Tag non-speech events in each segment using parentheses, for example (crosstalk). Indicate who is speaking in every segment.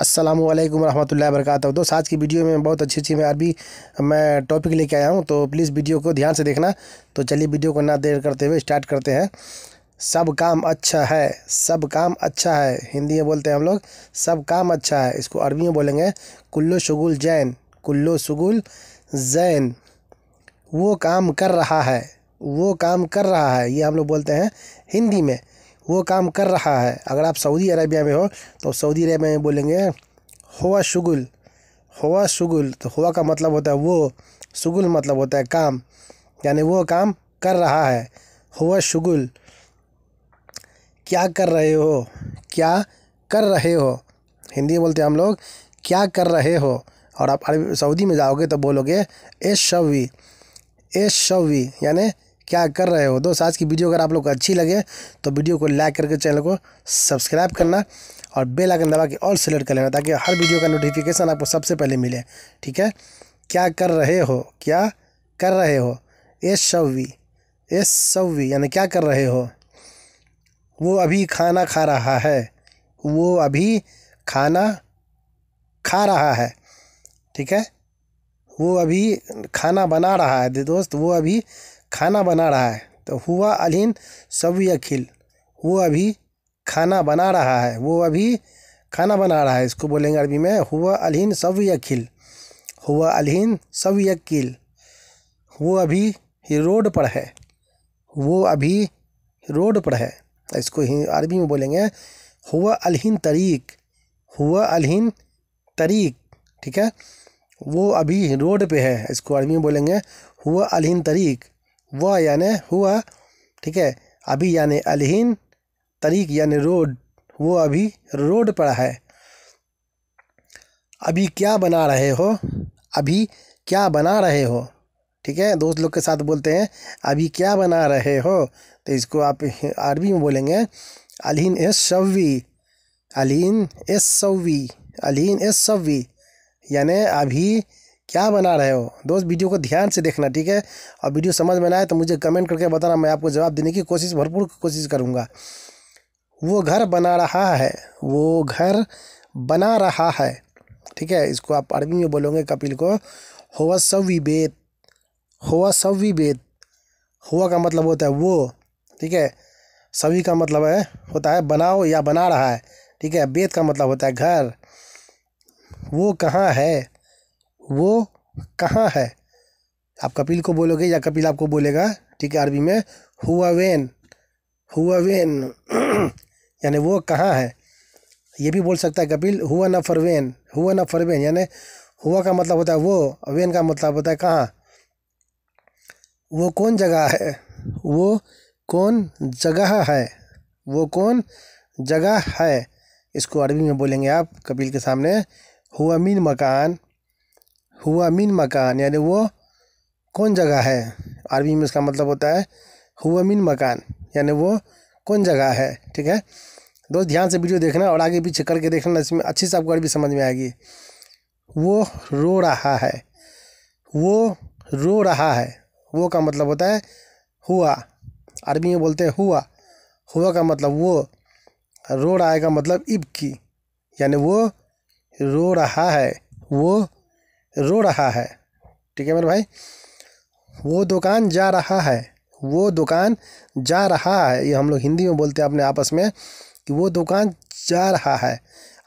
Speaker 1: असलम वरहमल वरक दोस्त आज की वीडियो में बहुत अच्छी अच्छी मैं अरबी मैं टॉपिक लेके आया हूँ तो प्लीज़ वीडियो को ध्यान से देखना तो चलिए वीडियो को ना देर करते हुए स्टार्ट करते हैं सब काम अच्छा है सब काम अच्छा है हिंदी में बोलते हैं हम लोग सब काम अच्छा है इसको अरबी में बोलेंगे कुल्लो शगुल जैन कुल्लो शगुल जैन वो काम कर रहा है वो काम कर रहा है ये हम लोग बोलते हैं हिंदी में वो काम कर रहा है अगर आप सऊदी अरबिया में हो तो सऊदी अरबिया में बोलेंगे हुआ शुगुल हुआ शुगुल तो हुआ का मतलब होता है वो शुगुल मतलब होता है काम यानी वो काम कर रहा है हुआ शुगुल क्या कर रहे हो क्या कर रहे हो हिंदी बोलते हैं हम लोग क्या कर रहे हो और आप सऊदी में जाओगे तो बोलोगे ए शवी ए शवी यानी क्या कर रहे हो दोस्त आज की वीडियो अगर आप लोग को अच्छी लगे तो वीडियो को लाइक करके चैनल को सब्सक्राइब करना और बेल आइकन दबा के ऑल सेलेक्ट कर लेना ताकि हर वीडियो का नोटिफिकेशन आपको सबसे पहले मिले ठीक है क्या कर रहे हो क्या कर रहे हो ए सौवी ए सौवी यानी क्या कर रहे हो वो अभी खाना खा रहा है वो अभी खाना खा रहा है ठीक है वो अभी खाना बना रहा है दोस्त वो अभी खाना बना रहा है तो हुआ अलिन सब अखिल वो अभी खाना बना रहा है वो अभी खाना बना रहा है इसको बोलेंगे अरबी में हुआ अलिन सब अखिल हुआ अलिन सब अखिल वो अभी रोड पर है वो अभी रोड पर है इसको अरबी में बोलेंगे हुआ अलिन तरीक हुआ अलिन तरीक ठीक है वो अभी रोड पे है इसको अरबी में बोलेंगे हुआ अलिन तरीक वह यानि हुआ ठीक है अभी यानि अलहीन तरीक यानि रोड वो अभी रोड पर है अभी क्या बना रहे हो अभी क्या बना रहे हो ठीक है दोस्त लोग के साथ बोलते हैं अभी क्या बना रहे हो तो इसको आप अरबी में बोलेंगे अलहिन एस सवी अलीन एस सवी अलीन एस सवी यानि अभी क्या बना रहे हो दोस्त वीडियो को ध्यान से देखना ठीक है और वीडियो समझ में ना आए तो मुझे कमेंट करके बताना मैं आपको जवाब देने की कोशिश भरपूर कोशिश करूँगा वो घर बना रहा है वो घर बना रहा है ठीक है इसको आप अरबी में बोलोगे कपिल को हुआ सवी बेत हुआ सवी बेत हुआ का मतलब होता है वो ठीक है सवी का मतलब है होता है बनाओ या बना रहा है ठीक है बेत का मतलब होता है घर वो कहाँ है वो कहाँ है आप कपिल को बोलोगे या कपिल आपको बोलेगा ठीक है अरबी में हुआ वेन हुआ वेन (clears throat) यानी वो कहाँ है ये भी बोल सकता है कपिल हुआ ना फरवेन हुआ ना फरवेन यानि हुआ का मतलब होता है वो वेन का मतलब होता है कहाँ वो कौन जगह है वो कौन जगह है वो कौन जगह है इसको अरबी में बोलेंगे आप कपिल के सामने हुआ मीन मकान हुआ मीन मकान यानी वो कौन जगह है अरबी में इसका मतलब होता है हुआ मीन मकान यानी वो कौन जगह है ठीक है दोस्त ध्यान से वीडियो देखना और आगे पीछे करके देखना इसमें अच्छी से आपको अरबी समझ में आएगी वो रो रहा है वो रो रहा है वो का मतलब होता है हुआ अरबी में बोलते हैं हुआ हुआ का मतलब वो रो रहा है का मतलब इब की यानी वो रो रहा है वो रो रहा है ठीक है मेरे भाई वो दुकान जा रहा है वो दुकान जा रहा है ये हम लोग हिंदी में बोलते हैं अपने आपस में कि वो दुकान जा रहा है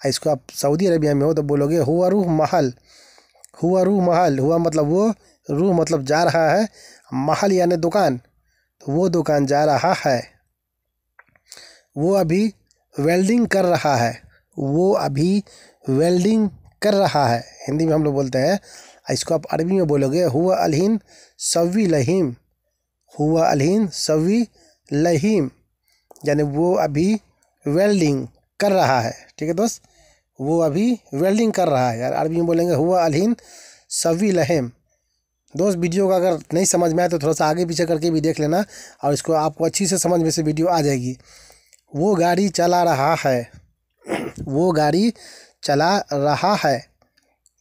Speaker 1: इसको आप सऊदी अरबिया में हो तो बोलोगे हुआ रूह महल हुआ रूह महल हुआ मतलब वो रूह मतलब जा रहा है महल यानी दुकान तो वो दुकान जा रहा है वो अभी वेल्डिंग कर रहा है वो अभी वेल्डिंग कर रहा है हिंदी में हम लोग बोलते हैं इसको आप अरबी में बोलोगे हुआ अलहिन सवी लहीम हुआ अलहिन सवी लहीम यानी वो अभी वेल्डिंग कर रहा है ठीक है दोस्त वो अभी वेल्डिंग कर रहा है यार अरबी में बोलेंगे हुआ अलहिन सवी लहम दोस्त वीडियो का अगर नहीं समझ में आए तो थोड़ा सा आगे पीछे करके भी देख लेना और इसको आपको अच्छी से समझ में से वीडियो आ जाएगी वो गाड़ी चला रहा है (clears throat) वो गाड़ी चला रहा है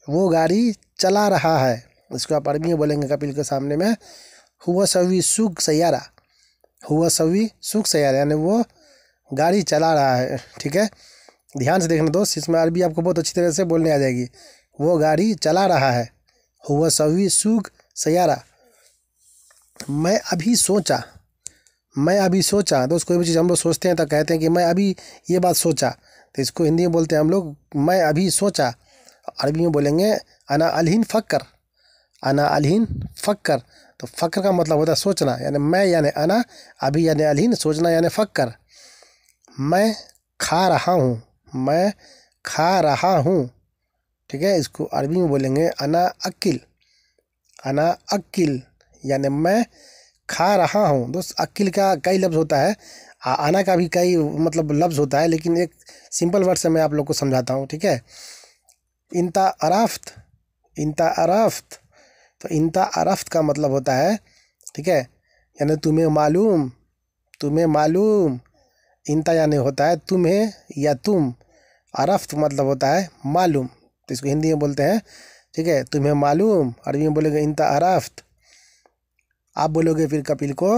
Speaker 1: वो गाड़ी चला रहा है इसको आप अरबी में बोलेंगे कपिल के सामने में हुआ सवी सुख सयारा हुआ सवी सुख सयारा यानी वो गाड़ी चला रहा है ठीक है ध्यान से देखना दोस्त इसमें अरबी आपको बहुत अच्छी तरह से बोलने आ जाएगी वो गाड़ी चला रहा है हुआ सवी सुख सयारा मैं अभी सोचा मैं अभी सोचा दोस्त कोई भी चीज़ हम लोग सोचते हैं तो कहते हैं कि मैं अभी ये बात सोचा तो इसको हिंदी में बोलते हैं हम लोग मैं अभी सोचा अरबी में बोलेंगे अना अलहिन फ़क्र अना अलहिन फ़क्र तो फ़क्र का मतलब होता है सोचना यानी मैं यानी अना अभी यानी अलहिन सोचना यानी फ़क्र मैं खा रहा हूँ मैं खा रहा हूँ ठीक है इसको अरबी में बोलेंगे अना अकिल अना अकिल यानी मैं खा रहा हूँ दोस्त अकिल का कई लफ्ज़ होता है आना का भी कई मतलब लफ्ज़ होता है लेकिन एक सिंपल वर्ड से मैं आप लोग को समझाता हूँ ठीक है इंता अराफ्त इंता अराफ्त तो इंता अराफ्त का मतलब होता है ठीक है यानी तुम्हें मालूम तुम्हें मालूम इंता यानी होता है तुम्हें या तुम अराफ्त मतलब होता है मालूम तो इसको हिंदी में बोलते हैं ठीक है तुम्हें मालूम अरबी में बोलेंगे इंता अराफ्त आप बोलोगे फिर कपिल को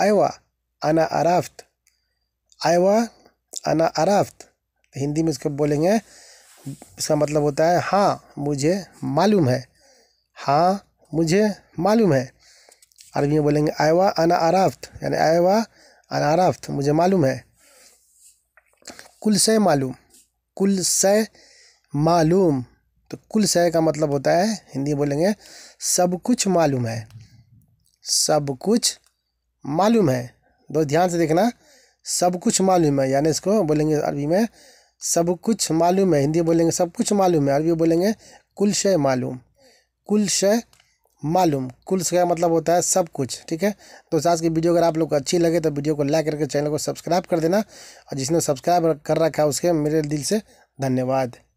Speaker 1: अयवा आना अराफ्त आई वा अना अराफ्त हिंदी में इसको बोलेंगे इसका मतलब होता है हाँ मुझे मालूम है हाँ मुझे मालूम है अरबी में बोलेंगे वा अना आराफ्त यानी वा अना अराफ्त मुझे मालूम है कुल से मालूम कुल से मालूम तो कुल से का मतलब होता है हिंदी बोलेंगे सब कुछ मालूम है सब कुछ मालूम है दो ध्यान से देखना सब कुछ मालूम है यानी इसको बोलेंगे अरबी में सब कुछ मालूम है हिंदी बोलेंगे सब कुछ मालूम है अरबी बोलेंगे कुल शय मालूम कुल शय मालूम कुल का मतलब होता है सब कुछ ठीक है तो आज की वीडियो अगर आप लोग को अच्छी लगे तो वीडियो को लाइक करके चैनल को सब्सक्राइब कर देना और जिसने सब्सक्राइब कर रखा है उसके मेरे दिल से धन्यवाद